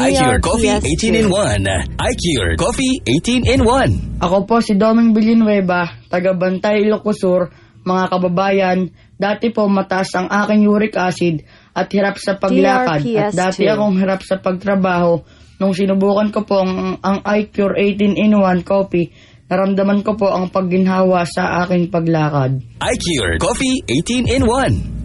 iCure Coffee 18 in 1. iCure Coffee 18 in 1. Ako po si Doming Villanueva, taga Bantay, Ilocos Sur. mga kababayan. Dati po mataas ang aking uric acid at hirap sa paglakad. DRPS2. At dati akong hirap sa pagtrabaho. Nung sinubukan ko po ang, ang iCure 18 in 1 coffee, naramdaman ko po ang pagginhawa sa aking paglakad. iCure Coffee 18 in 1.